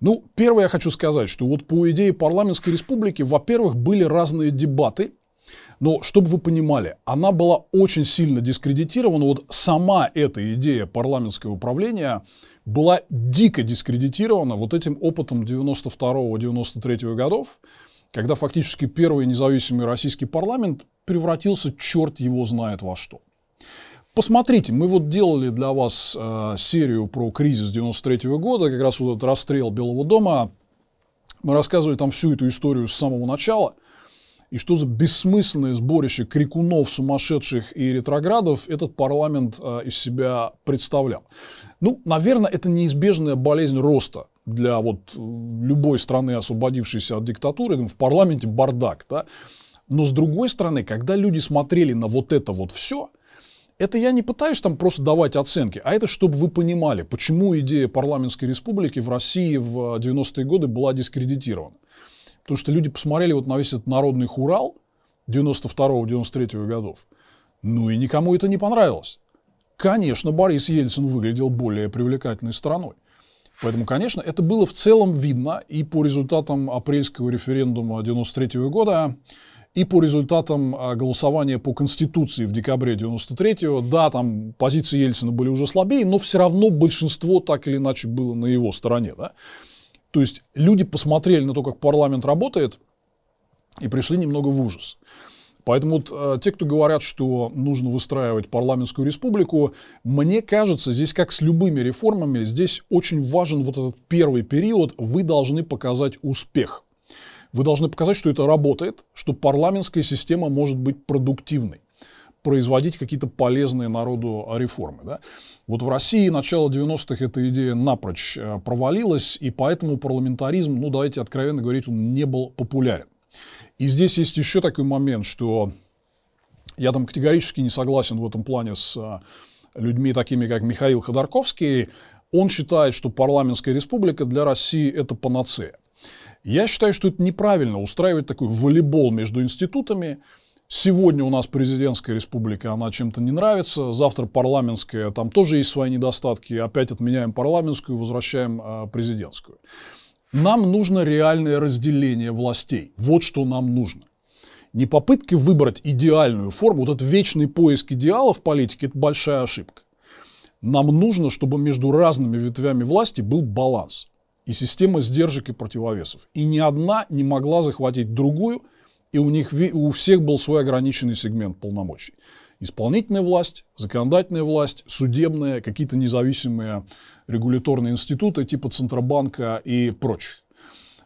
Ну, первое я хочу сказать, что вот по идее парламентской республики, во-первых, были разные дебаты, но, чтобы вы понимали, она была очень сильно дискредитирована. Вот сама эта идея парламентского управления была дико дискредитирована вот этим опытом 92-93 годов, когда фактически первый независимый российский парламент превратился черт его знает во что. Посмотрите, мы вот делали для вас э, серию про кризис 93 года, как раз вот этот расстрел Белого дома. Мы рассказывали там всю эту историю с самого начала и что за бессмысленное сборище крикунов, сумасшедших и ретроградов этот парламент э, из себя представлял. Ну, наверное, это неизбежная болезнь роста для вот э, любой страны, освободившейся от диктатуры, ну, в парламенте бардак, да. Но с другой стороны, когда люди смотрели на вот это вот все, это я не пытаюсь там просто давать оценки, а это чтобы вы понимали, почему идея парламентской республики в России в 90-е э, годы была дискредитирована. Потому что люди посмотрели вот на весь этот народный хурал 92-93 годов. Ну и никому это не понравилось. Конечно, Борис Ельцин выглядел более привлекательной страной. Поэтому, конечно, это было в целом видно и по результатам апрельского референдума 93 года, и по результатам а, голосования по Конституции в декабре 93-го, да, там позиции Ельцина были уже слабее, но все равно большинство так или иначе было на его стороне. Да? То есть люди посмотрели на то, как парламент работает, и пришли немного в ужас. Поэтому вот, э, те, кто говорят, что нужно выстраивать парламентскую республику, мне кажется, здесь как с любыми реформами, здесь очень важен вот этот первый период, вы должны показать успех. Вы должны показать, что это работает, что парламентская система может быть продуктивной производить какие-то полезные народу реформы. Да? Вот в России начало 90-х эта идея напрочь э, провалилась, и поэтому парламентаризм, ну давайте откровенно говорить, он не был популярен. И здесь есть еще такой момент, что я там категорически не согласен в этом плане с э, людьми такими, как Михаил Ходорковский. Он считает, что парламентская республика для России – это панацея. Я считаю, что это неправильно устраивать такой волейбол между институтами – Сегодня у нас президентская республика, она чем-то не нравится. Завтра парламентская, там тоже есть свои недостатки. Опять отменяем парламентскую, возвращаем а, президентскую. Нам нужно реальное разделение властей. Вот что нам нужно. Не попытки выбрать идеальную форму, вот этот вечный поиск идеала в политике – это большая ошибка. Нам нужно, чтобы между разными ветвями власти был баланс и система сдержек и противовесов. И ни одна не могла захватить другую – и у них у всех был свой ограниченный сегмент полномочий. Исполнительная власть, законодательная власть, судебная, какие-то независимые регуляторные институты типа Центробанка и прочих.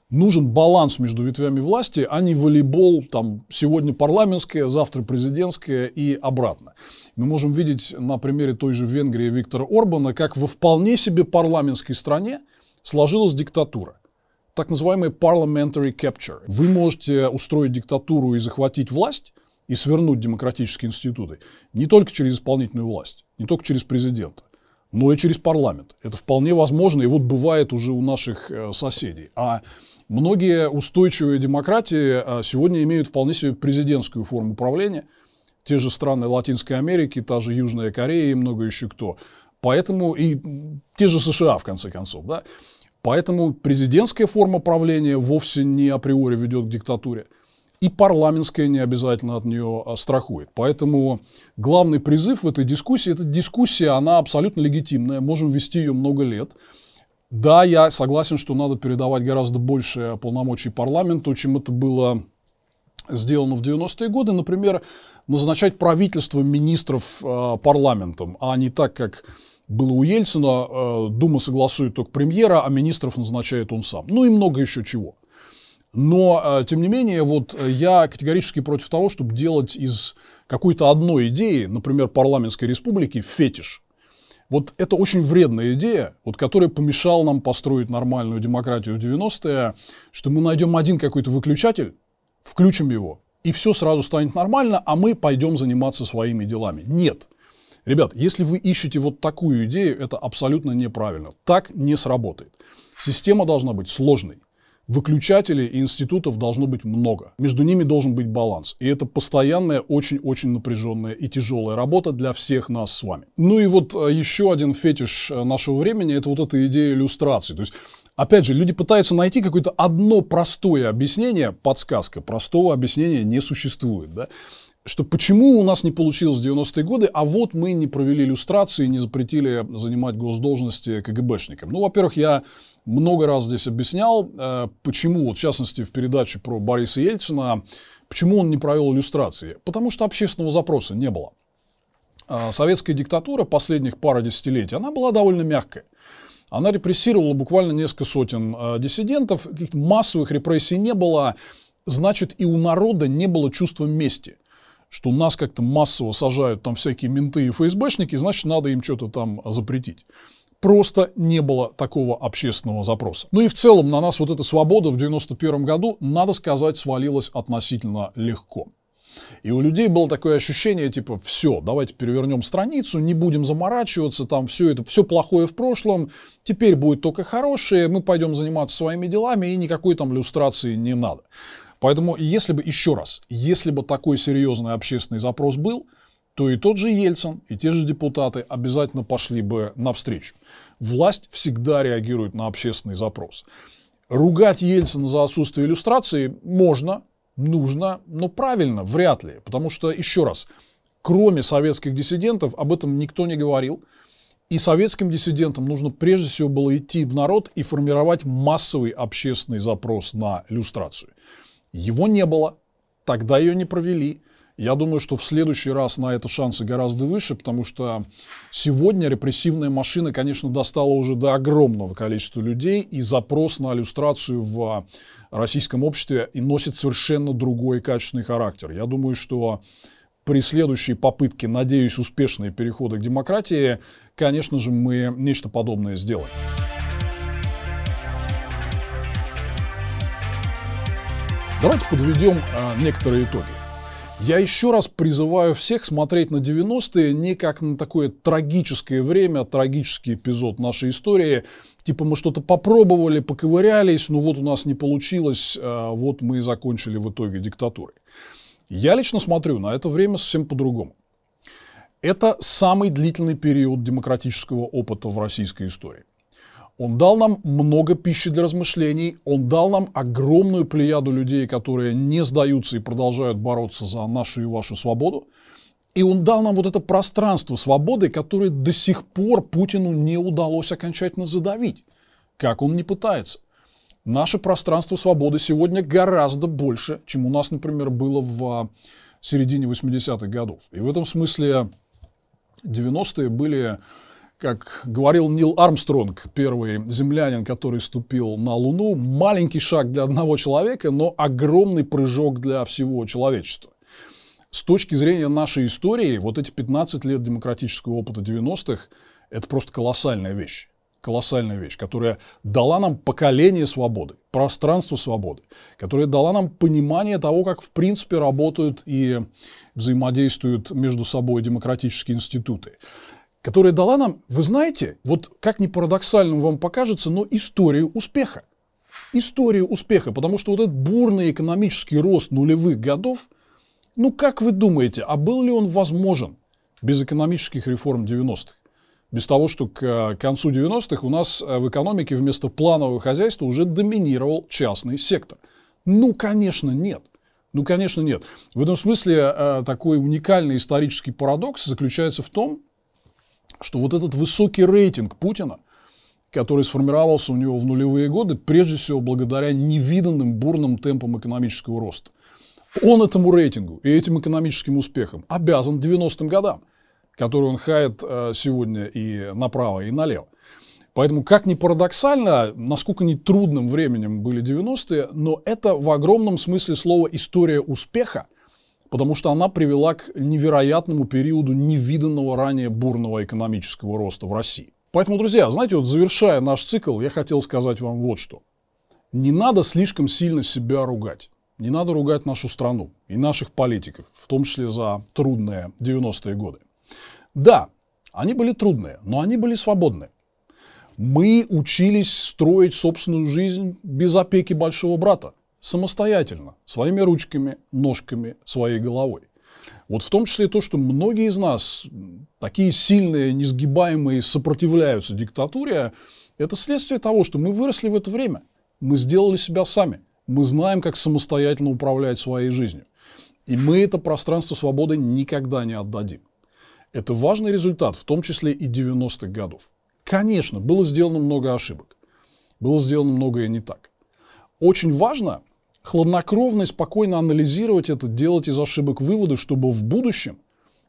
Нужен баланс между ветвями власти, а не волейбол, там, сегодня парламентское, завтра президентское и обратно. Мы можем видеть на примере той же Венгрии Виктора Орбана, как во вполне себе парламентской стране сложилась диктатура так называемый parliamentary capture. Вы можете устроить диктатуру и захватить власть, и свернуть демократические институты не только через исполнительную власть, не только через президента, но и через парламент. Это вполне возможно, и вот бывает уже у наших э, соседей. А многие устойчивые демократии э, сегодня имеют вполне себе президентскую форму управления. Те же страны Латинской Америки, та же Южная Корея и много еще кто. Поэтому и те же США, в конце концов. Да? Поэтому президентская форма правления вовсе не априори ведет к диктатуре. И парламентская не обязательно от нее а, страхует. Поэтому главный призыв в этой дискуссии, эта дискуссия, она абсолютно легитимная, можем вести ее много лет. Да, я согласен, что надо передавать гораздо больше полномочий парламенту, чем это было сделано в 90-е годы. Например, назначать правительство министров э, парламентом, а не так, как было у Ельцина, э, Дума согласует только премьера, а министров назначает он сам. Ну и много еще чего. Но, э, тем не менее, вот э, я категорически против того, чтобы делать из какой-то одной идеи, например, парламентской республики, фетиш. Вот это очень вредная идея, вот, которая помешала нам построить нормальную демократию в 90-е, что мы найдем один какой-то выключатель, включим его, и все сразу станет нормально, а мы пойдем заниматься своими делами. Нет. Ребят, если вы ищете вот такую идею, это абсолютно неправильно. Так не сработает. Система должна быть сложной. Выключателей и институтов должно быть много. Между ними должен быть баланс. И это постоянная, очень-очень напряженная и тяжелая работа для всех нас с вами. Ну и вот э, еще один фетиш э, нашего времени – это вот эта идея иллюстрации. То есть Опять же, люди пытаются найти какое-то одно простое объяснение, подсказка, простого объяснения не существует. Да? что почему у нас не получилось в 90-е годы, а вот мы не провели иллюстрации, не запретили занимать госдолжности КГБшникам. Ну, во-первых, я много раз здесь объяснял, э, почему, вот в частности, в передаче про Бориса Ельцина, почему он не провел иллюстрации. Потому что общественного запроса не было. А советская диктатура последних пары десятилетий, она была довольно мягкой, Она репрессировала буквально несколько сотен э, диссидентов, каких-то массовых репрессий не было, значит и у народа не было чувства мести что нас как-то массово сажают там всякие менты и ФСБшники, значит, надо им что-то там запретить просто не было такого общественного запроса. Ну и в целом на нас вот эта свобода в 91 году, надо сказать, свалилась относительно легко. И у людей было такое ощущение, типа, все, давайте перевернем страницу, не будем заморачиваться, там все это, все плохое в прошлом, теперь будет только хорошее, мы пойдем заниматься своими делами, и никакой там люстрации не надо. Поэтому, если бы, еще раз, если бы такой серьезный общественный запрос был, то и тот же Ельцин, и те же депутаты обязательно пошли бы навстречу. Власть всегда реагирует на общественный запрос. Ругать Ельцина за отсутствие иллюстрации можно, нужно, но правильно вряд ли. Потому что, еще раз, кроме советских диссидентов об этом никто не говорил. И советским диссидентам нужно прежде всего было идти в народ и формировать массовый общественный запрос на иллюстрацию. Его не было, тогда ее не провели. Я думаю, что в следующий раз на это шансы гораздо выше, потому что сегодня репрессивная машина, конечно, достала уже до огромного количества людей, и запрос на иллюстрацию в российском обществе и носит совершенно другой качественный характер. Я думаю, что при следующей попытке, надеюсь, успешные перехода к демократии, конечно же, мы нечто подобное сделаем. Давайте подведем а, некоторые итоги. Я еще раз призываю всех смотреть на 90-е не как на такое трагическое время, трагический эпизод нашей истории. Типа мы что-то попробовали, поковырялись, но ну вот у нас не получилось, а вот мы и закончили в итоге диктатурой. Я лично смотрю на это время совсем по-другому. Это самый длительный период демократического опыта в российской истории. Он дал нам много пищи для размышлений, он дал нам огромную плеяду людей, которые не сдаются и продолжают бороться за нашу и вашу свободу. И он дал нам вот это пространство свободы, которое до сих пор Путину не удалось окончательно задавить, как он не пытается. Наше пространство свободы сегодня гораздо больше, чем у нас, например, было в а, середине 80-х годов. И в этом смысле 90-е были как говорил Нил Армстронг, первый землянин, который ступил на Луну, маленький шаг для одного человека, но огромный прыжок для всего человечества. С точки зрения нашей истории, вот эти 15 лет демократического опыта 90-х – это просто колоссальная вещь. Колоссальная вещь, которая дала нам поколение свободы, пространство свободы, которая дала нам понимание того, как в принципе работают и взаимодействуют между собой демократические институты которая дала нам, вы знаете, вот как ни парадоксальным вам покажется, но историю успеха. Историю успеха, потому что вот этот бурный экономический рост нулевых годов, ну как вы думаете, а был ли он возможен без экономических реформ 90-х? Без того, что к э, концу 90-х у нас э, в экономике вместо планового хозяйства уже доминировал частный сектор. Ну, конечно, нет. Ну, конечно, нет. В этом смысле э, такой уникальный исторический парадокс заключается в том, что вот этот высокий рейтинг Путина, который сформировался у него в нулевые годы, прежде всего благодаря невиданным бурным темпам экономического роста. Он этому рейтингу и этим экономическим успехам обязан 90-м годам, которые он хает э, сегодня и направо, и налево. Поэтому, как ни парадоксально, насколько не трудным временем были 90-е, но это в огромном смысле слова история успеха, потому что она привела к невероятному периоду невиданного ранее бурного экономического роста в России. Поэтому, друзья, знаете, вот завершая наш цикл, я хотел сказать вам вот что. Не надо слишком сильно себя ругать. Не надо ругать нашу страну и наших политиков, в том числе за трудные 90-е годы. Да, они были трудные, но они были свободны. Мы учились строить собственную жизнь без опеки большого брата самостоятельно, своими ручками, ножками, своей головой. Вот в том числе то, что многие из нас, такие сильные, несгибаемые, сопротивляются диктатуре, это следствие того, что мы выросли в это время, мы сделали себя сами, мы знаем, как самостоятельно управлять своей жизнью. И мы это пространство свободы никогда не отдадим. Это важный результат, в том числе и 90-х годов. Конечно, было сделано много ошибок. Было сделано многое не так. Очень важно хладнокровно и спокойно анализировать это, делать из ошибок выводы, чтобы в будущем,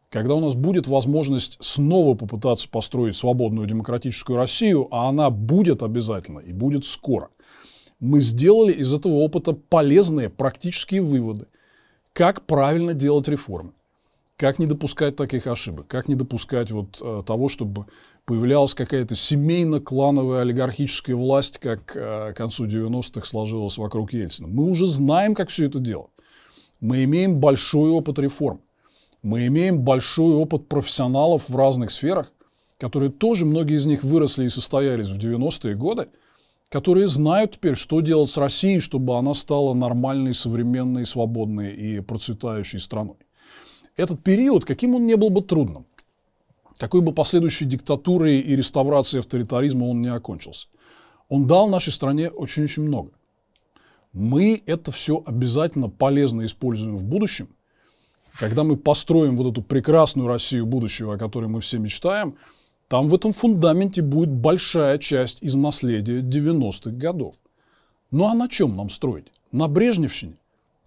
когда у нас будет возможность снова попытаться построить свободную демократическую Россию, а она будет обязательно и будет скоро, мы сделали из этого опыта полезные практические выводы, как правильно делать реформы. Как не допускать таких ошибок? Как не допускать вот э, того, чтобы появлялась какая-то семейно-клановая олигархическая власть, как э, к концу 90-х сложилась вокруг Ельцина? Мы уже знаем, как все это делать. Мы имеем большой опыт реформ. Мы имеем большой опыт профессионалов в разных сферах, которые тоже многие из них выросли и состоялись в 90-е годы, которые знают теперь, что делать с Россией, чтобы она стала нормальной, современной, свободной и процветающей страной этот период, каким он не был бы трудным, какой бы последующей диктатурой и реставрацией авторитаризма он не окончился, он дал нашей стране очень-очень много. Мы это все обязательно полезно используем в будущем. Когда мы построим вот эту прекрасную Россию будущего, о которой мы все мечтаем, там в этом фундаменте будет большая часть из наследия 90-х годов. Ну а на чем нам строить? На Брежневщине?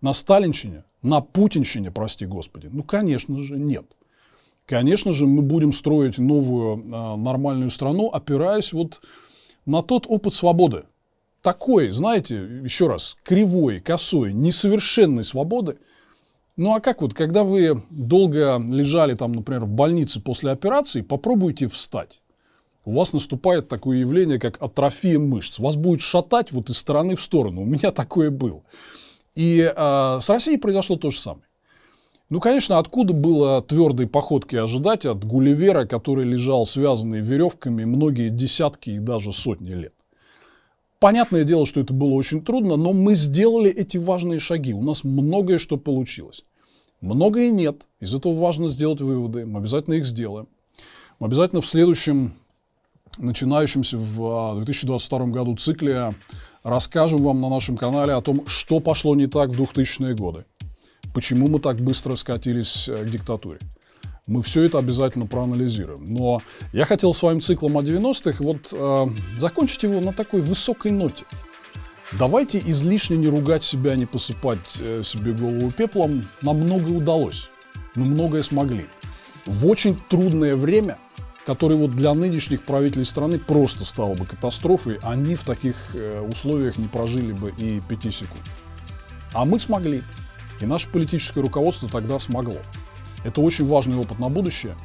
На Сталинщине? на Путинщине, прости господи? Ну, конечно же, нет. Конечно же, мы будем строить новую э, нормальную страну, опираясь вот на тот опыт свободы. Такой, знаете, еще раз, кривой, косой, несовершенной свободы. Ну а как вот, когда вы долго лежали там, например, в больнице после операции, попробуйте встать. У вас наступает такое явление, как атрофия мышц. Вас будет шатать вот из стороны в сторону. У меня такое было. И э, с Россией произошло то же самое. Ну, конечно, откуда было твердой походки ожидать от Гулливера, который лежал связанный веревками многие десятки и даже сотни лет? Понятное дело, что это было очень трудно, но мы сделали эти важные шаги. У нас многое что получилось. Многое нет. Из этого важно сделать выводы. Мы обязательно их сделаем. Мы обязательно в следующем, начинающемся в 2022 а, году цикле Расскажем вам на нашем канале о том, что пошло не так в 2000-е годы. Почему мы так быстро скатились э, к диктатуре. Мы все это обязательно проанализируем. Но я хотел своим циклом о 90-х вот э, закончить его на такой высокой ноте. Давайте излишне не ругать себя, не посыпать э, себе голову пеплом. Нам многое удалось. Мы многое смогли. В очень трудное время – который вот для нынешних правителей страны просто стал бы катастрофой, они в таких э, условиях не прожили бы и пяти секунд. А мы смогли. И наше политическое руководство тогда смогло. Это очень важный опыт на будущее.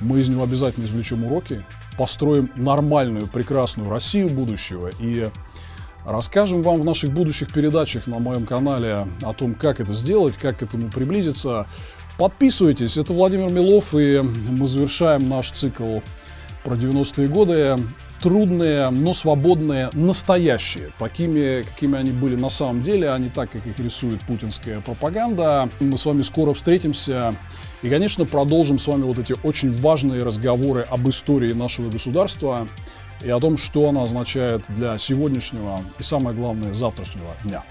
Мы из него обязательно извлечем уроки, построим нормальную, прекрасную Россию будущего и расскажем вам в наших будущих передачах на моем канале о том, как это сделать, как к этому приблизиться. Подписывайтесь, это Владимир Милов, и мы завершаем наш цикл про 90-е годы. Трудные, но свободные, настоящие. Такими, какими они были на самом деле, а не так, как их рисует путинская пропаганда. Мы с вами скоро встретимся. И, конечно, продолжим с вами вот эти очень важные разговоры об истории нашего государства и о том, что она означает для сегодняшнего и, самое главное, завтрашнего дня.